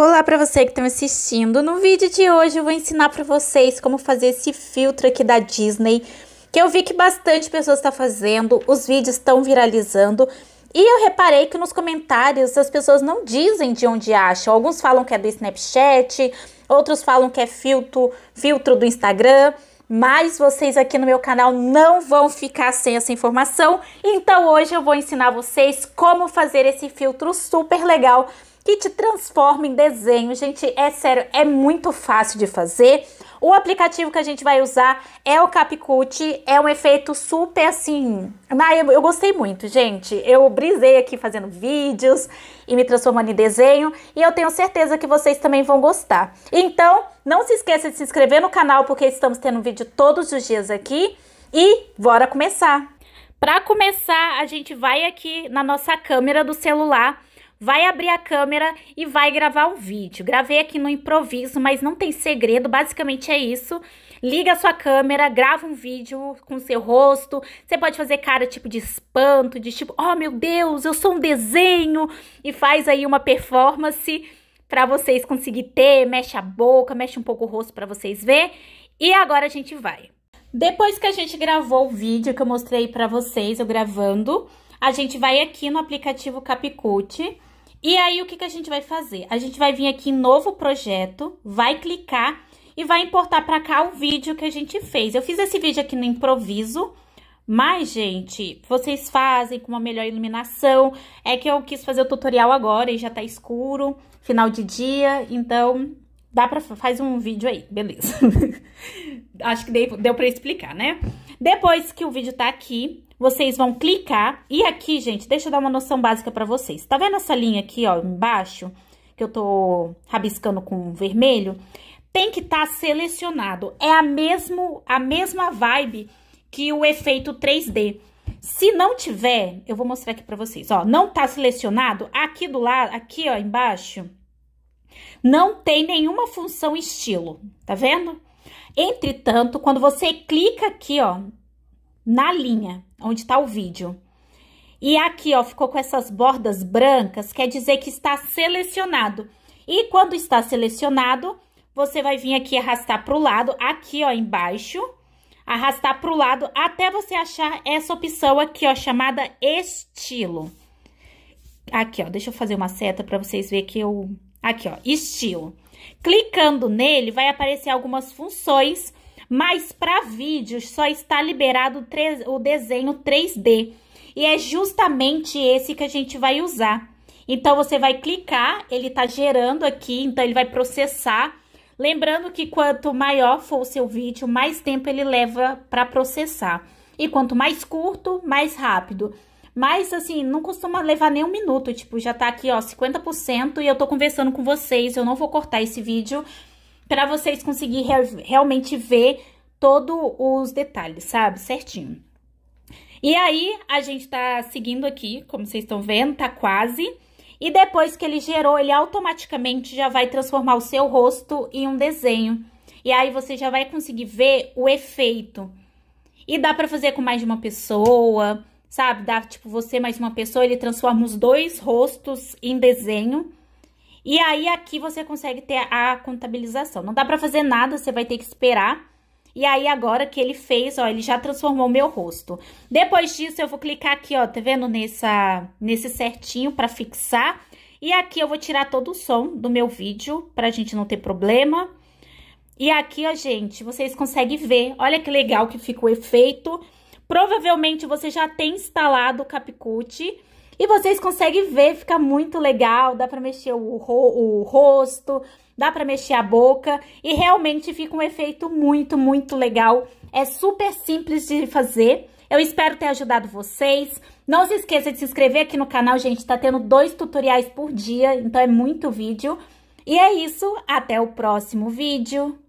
Olá para você que está me assistindo. No vídeo de hoje eu vou ensinar para vocês como fazer esse filtro aqui da Disney, que eu vi que bastante pessoas está fazendo, os vídeos estão viralizando. E eu reparei que nos comentários as pessoas não dizem de onde acham. Alguns falam que é do Snapchat, outros falam que é filtro, filtro do Instagram mas vocês aqui no meu canal não vão ficar sem essa informação. Então hoje eu vou ensinar vocês como fazer esse filtro super legal que te transforma em desenho. Gente, é sério, é muito fácil de fazer. O aplicativo que a gente vai usar é o Capcut, é um efeito super assim. Ah, eu, eu gostei muito, gente. Eu brisei aqui fazendo vídeos e me transformando em desenho e eu tenho certeza que vocês também vão gostar. Então, não se esqueça de se inscrever no canal porque estamos tendo vídeo todos os dias aqui e bora começar. Para começar, a gente vai aqui na nossa câmera do celular vai abrir a câmera e vai gravar um vídeo. Gravei aqui no improviso, mas não tem segredo, basicamente é isso. Liga a sua câmera, grava um vídeo com seu rosto. Você pode fazer cara tipo de espanto, de tipo, oh meu Deus, eu sou um desenho, e faz aí uma performance para vocês conseguir ter, mexe a boca, mexe um pouco o rosto para vocês ver. E agora a gente vai. Depois que a gente gravou o vídeo que eu mostrei para vocês, eu gravando, a gente vai aqui no aplicativo Capicute. E aí, o que, que a gente vai fazer? A gente vai vir aqui em novo projeto, vai clicar e vai importar para cá o vídeo que a gente fez. Eu fiz esse vídeo aqui no improviso, mas, gente, vocês fazem com uma melhor iluminação. É que eu quis fazer o tutorial agora e já tá escuro, final de dia, então Dá pra faz um vídeo aí, beleza. Acho que deu, deu pra explicar, né? Depois que o vídeo tá aqui, vocês vão clicar. E aqui, gente, deixa eu dar uma noção básica pra vocês. Tá vendo essa linha aqui, ó, embaixo? Que eu tô rabiscando com vermelho? Tem que estar tá selecionado. É a, mesmo, a mesma vibe que o efeito 3D. Se não tiver, eu vou mostrar aqui pra vocês, ó. Não tá selecionado, aqui do lado, aqui, ó, embaixo não tem nenhuma função estilo, tá vendo? Entretanto, quando você clica aqui, ó, na linha onde tá o vídeo, e aqui, ó, ficou com essas bordas brancas, quer dizer que está selecionado. E quando está selecionado, você vai vir aqui arrastar para o lado, aqui, ó, embaixo, arrastar para o lado até você achar essa opção aqui, ó, chamada estilo. Aqui, ó, deixa eu fazer uma seta para vocês verem que eu Aqui, ó, estilo. Clicando nele, vai aparecer algumas funções, mas para vídeo só está liberado o desenho 3D. E é justamente esse que a gente vai usar. Então, você vai clicar, ele tá gerando aqui, então ele vai processar. Lembrando que quanto maior for o seu vídeo, mais tempo ele leva para processar. E quanto mais curto, mais rápido. Mas, assim, não costuma levar nem um minuto. Tipo, já tá aqui, ó, 50% e eu tô conversando com vocês. Eu não vou cortar esse vídeo para vocês conseguirem re realmente ver todos os detalhes, sabe? Certinho. E aí, a gente tá seguindo aqui, como vocês estão vendo, tá quase. E depois que ele gerou, ele automaticamente já vai transformar o seu rosto em um desenho. E aí, você já vai conseguir ver o efeito. E dá pra fazer com mais de uma pessoa sabe? Dá, tipo, você mais uma pessoa, ele transforma os dois rostos em desenho. E aí, aqui você consegue ter a contabilização. Não dá pra fazer nada, você vai ter que esperar. E aí, agora que ele fez, ó, ele já transformou o meu rosto. Depois disso, eu vou clicar aqui, ó, tá vendo? Nessa, nesse certinho pra fixar. E aqui eu vou tirar todo o som do meu vídeo, pra gente não ter problema. E aqui, ó, gente, vocês conseguem ver. Olha que legal que fica o efeito. Provavelmente você já tem instalado o CapCut e vocês conseguem ver, fica muito legal, dá para mexer o, ro o rosto, dá para mexer a boca e realmente fica um efeito muito, muito legal. É super simples de fazer. Eu espero ter ajudado vocês. Não se esqueça de se inscrever aqui no canal, gente. Tá tendo dois tutoriais por dia, então é muito vídeo. E é isso, até o próximo vídeo.